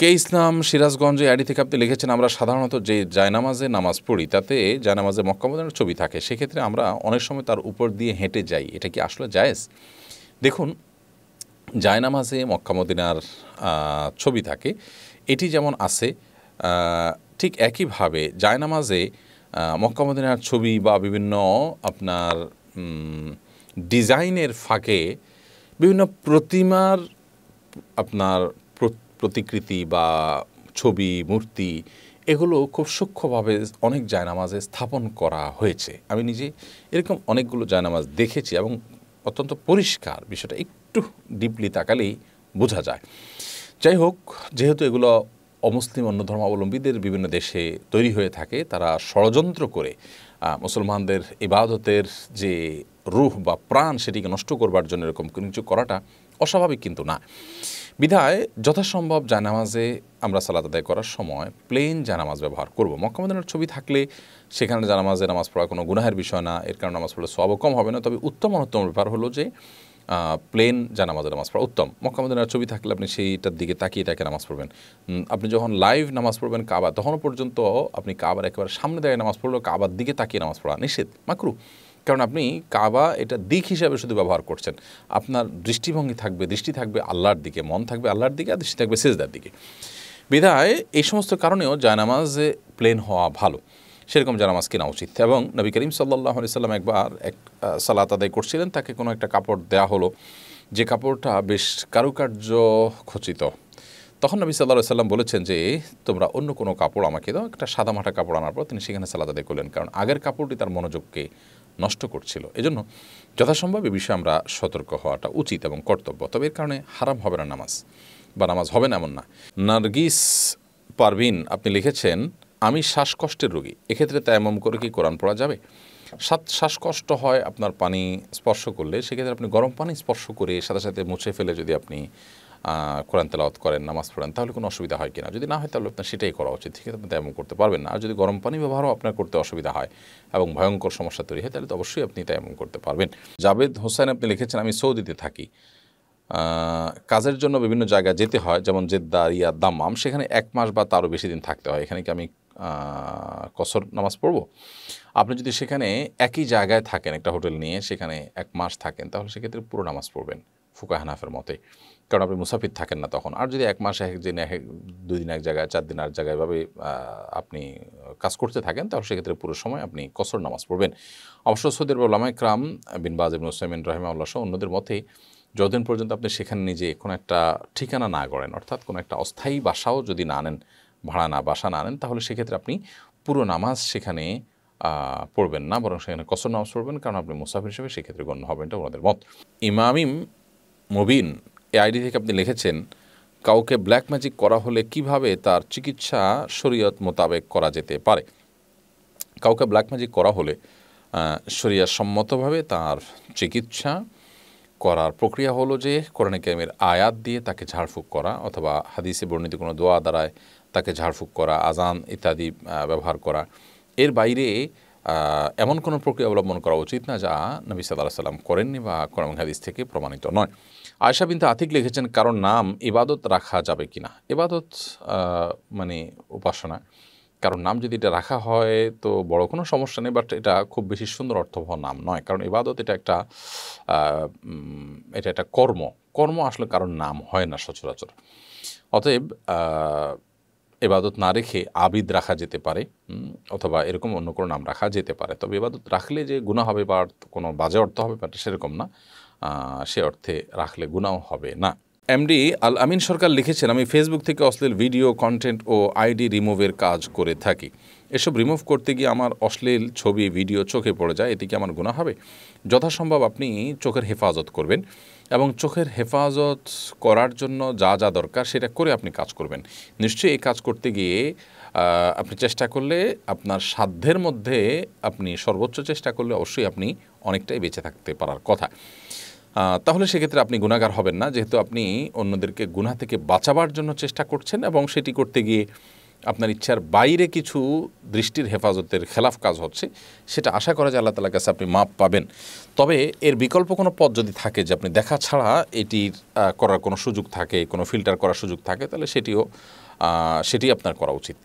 কে ইসলাম সিরাজগঞ্জে আইডি থেকে আপনি লিখেছেন আমরা সাধারণত যে জায়নামাজে নামাজ পড়ি তাতে জায়নামাজে মক্কামদানের ছবি থাকে সেক্ষেত্রে আমরা অনেক সময় তার উপর দিয়ে হেঁটে যাই এটা কি আসলে জায়েজ দেখুন জায়নামাজে মক্কামদিনার ছবি থাকে এটি যেমন আছে ঠিক একইভাবে জায়নামাজে মক্কামদিনার ছবি বা বিভিন্ন আপনার ডিজাইনের ফাঁকে বিভিন্ন প্রতিমার আপনার প্রতিকৃতি বা ছবি মূর্তি এগুলো খুব সূক্ষ্মভাবে অনেক জায়নামাজে স্থাপন করা হয়েছে আমি নিজে এরকম অনেকগুলো জায়নামাজ দেখেছি এবং অত্যন্ত পরিষ্কার বিষয়টা একটু ডিপলি তাকালেই বোঝা যায় যাই হোক যেহেতু এগুলো অমুসলিম অন্য ধর্মাবলম্বীদের বিভিন্ন দেশে তৈরি হয়ে থাকে তারা ষড়যন্ত্র করে মুসলমানদের ইবাদতের যে রুহ বা প্রাণ সেটিকে নষ্ট করবার জন্য এরকম কিছু করাটা অস্বাভাবিক কিন্তু না বিধায় যথাসম্ভব জানামাজে আমরা সালাত আদায় করার সময় প্লেন জানামাজ ব্যবহার করব মক্কা ছবি থাকলে সেখানে জানামাজে নামাজ পড়া কোনো গুনাহের বিষয় না এর কারণে নামাজ পড়লে সব কম হবে না তবে উত্তম অনুত্তম ব্যাপার হলো যে প্লেন জানামাজে নামাজ পড়া উত্তম মক্কামদিনার ছবি থাকলে আপনি সেইটার দিকে তাকিয়ে তাকে নামাজ পড়বেন আপনি যখন লাইভ নামাজ পড়বেন কাবা তখনও পর্যন্ত আপনি কাবার একেবারে সামনে দেখে নামাজ পড়লেও কাবার দিকে তাকিয়ে নামাজ পড়া নিষেধ মাকরু কারণ আপনি কাবা এটা দিক হিসাবে শুধু ব্যবহার করছেন আপনার দৃষ্টিভঙ্গি থাকবে দৃষ্টি থাকবে আল্লাহর দিকে মন থাকবে আল্লাহর দিকে আর দৃষ্টি থাকবে সেজদার দিকে বিধায় এই সমস্ত কারণেও জায়নামাজ প্লেন হওয়া ভালো সেরকম জানামাজ কেনা উচিত এবং নবী করিম সাল্লাহ সাল্লাম একবার এক সালাত আদায় করছিলেন তাকে কোনো একটা কাপড় দেয়া হলো যে কাপড়টা বেশ কারুকার্য খচিত তখন নবী সাল্লাহ সাল্লাম বলেছেন যে তোমরা অন্য কোনো কাপড় আমাকে দাও একটা সাদামাটা কাপড় আনার পর তিনি সেখানে সালাত আদায় করলেন কারণ আগের কাপড়টি তার মনোযোগকে নষ্ট করছিল এজন্য যথাসম্ভব এ বিষয়ে আমরা সতর্ক হওয়াটা উচিত এবং কর্তব্য তবে এর কারণে হারাম হবে না নামাজ বা নামাজ হবে না এমন না নার্গিস পারভিন আপনি লিখেছেন আমি শ্বাসকষ্টের রোগী এক্ষেত্রে তায়ামম করে কি কোরআন পড়া যাবে সাত শ্বাসকষ্ট হয় আপনার পানি স্পর্শ করলে সেক্ষেত্রে আপনি গরম পানি স্পর্শ করে সাথে সাথে মুছে ফেলে যদি আপনি কোরআন তেলাওয়াত করেন নামাজ পড়েন তাহলে কোনো অসুবিধা হয় কিনা যদি না হয় তাহলে আপনার সেটাই করা উচিত ঠিক আছে তেমন করতে পারবেন না আর যদি গরম পানি ব্যবহারও আপনার করতে অসুবিধা হয় এবং ভয়ঙ্কর সমস্যা তৈরি হয় তাহলে তো অবশ্যই আপনি তেমন করতে পারবেন জাবেদ হোসেন আপনি লিখেছেন আমি সৌদিতে থাকি কাজের জন্য বিভিন্ন জায়গায় যেতে হয় যেমন জেদ্দা ইয়া দাম্মাম সেখানে এক মাস বা তারও বেশি দিন থাকতে হয় এখানে কি আমি কসর নামাজ পড়ব আপনি যদি সেখানে একই জায়গায় থাকেন একটা হোটেল নিয়ে সেখানে এক মাস থাকেন তাহলে সেক্ষেত্রে পুরো নামাজ পড়বেন ফুকা হানাফের মতে কারণ আপনি মুসাফির থাকেন না তখন আর যদি এক মাসে একদিন এক দুই দিন এক জায়গায় চার দিন আর জায়গায় এভাবে আপনি কাজ করতে থাকেন তাহলে সেক্ষেত্রে পুরো সময় আপনি কসর নামাজ পড়বেন অবশ্য সৌদির ওলামা ইকরাম বিন বাজেব নুসাইমিন রহিমাউল্লাহ সহ অন্যদের মতে যতদিন পর্যন্ত আপনি সেখানে নিজে কোনো একটা ঠিকানা না গড়েন অর্থাৎ কোনো একটা অস্থায়ী বাসাও যদি না আনেন ভাড়া না বাসা না আনেন তাহলে সেক্ষেত্রে আপনি পুরো নামাজ সেখানে পড়বেন না বরং সেখানে কসর নামাজ পড়বেন কারণ আপনি মুসাফির হিসেবে সেক্ষেত্রে গণ্য হবেন এটা ওনাদের মত ইমামিম মবিন এই আইডি থেকে আপনি লিখেছেন কাউকে ব্ল্যাক ম্যাজিক করা হলে কিভাবে তার চিকিৎসা শরীয়ত মোতাবেক করা যেতে পারে কাউকে ব্ল্যাক ম্যাজিক করা হলে শরিয়া সম্মতভাবে তার চিকিৎসা করার প্রক্রিয়া হলো যে কোরআনে কেমের আয়াত দিয়ে তাকে ঝাড়ফুঁক করা অথবা হাদিসে বর্ণিত কোনো দোয়া দ্বারায় তাকে ঝাড়ফুঁক করা আজান ইত্যাদি ব্যবহার করা এর বাইরে এমন কোনো প্রক্রিয়া অবলম্বন করা উচিত না যা নবী সাদা সাল্লাম করেননি বা কোরআন হাদিস থেকে প্রমাণিত নয় আয়সা বিনতে আতিক লিখেছেন কারণ নাম ইবাদত রাখা যাবে কি না ইবাদত মানে উপাসনা কারণ নাম যদি এটা রাখা হয় তো বড় কোনো সমস্যা নেই বাট এটা খুব বেশি সুন্দর অর্থবহ নাম নয় কারণ ইবাদত এটা একটা এটা একটা কর্ম কর্ম আসলে কারণ নাম হয় না সচরাচর অতএব এবাদত না রেখে আবিদ রাখা যেতে পারে অথবা এরকম অন্য কোনো নাম রাখা যেতে পারে তবে এবাদত রাখলে যে গুণা হবে বা কোনো বাজে অর্থ হবে সেরকম না সে অর্থে রাখলে গুণাও হবে না এমডি আল আমিন সরকার লিখেছেন আমি ফেসবুক থেকে অশ্লীল ভিডিও কন্টেন্ট ও আইডি রিমুভের কাজ করে থাকি এসব রিমুভ করতে গিয়ে আমার অশ্লীল ছবি ভিডিও চোখে পড়ে যায় এটি কি আমার গুণা হবে যথাসম্ভব আপনি চোখের হেফাজত করবেন এবং চোখের হেফাজত করার জন্য যা যা দরকার সেটা করে আপনি কাজ করবেন নিশ্চয়ই এই কাজ করতে গিয়ে আপনি চেষ্টা করলে আপনার সাধ্যের মধ্যে আপনি সর্বোচ্চ চেষ্টা করলে অবশ্যই আপনি অনেকটাই বেঁচে থাকতে পারার কথা তাহলে সেক্ষেত্রে আপনি গুণাগার হবেন না যেহেতু আপনি অন্যদেরকে গুণা থেকে বাঁচাবার জন্য চেষ্টা করছেন এবং সেটি করতে গিয়ে আপনার ইচ্ছার বাইরে কিছু দৃষ্টির হেফাজতের খেলাফ কাজ হচ্ছে সেটা আশা করা যায় আল্লাহ তালার কাছে আপনি মাপ পাবেন তবে এর বিকল্প কোনো পথ যদি থাকে যে আপনি দেখা ছাড়া এটির করার কোনো সুযোগ থাকে কোনো ফিল্টার করার সুযোগ থাকে তাহলে সেটিও সেটি আপনার করা উচিত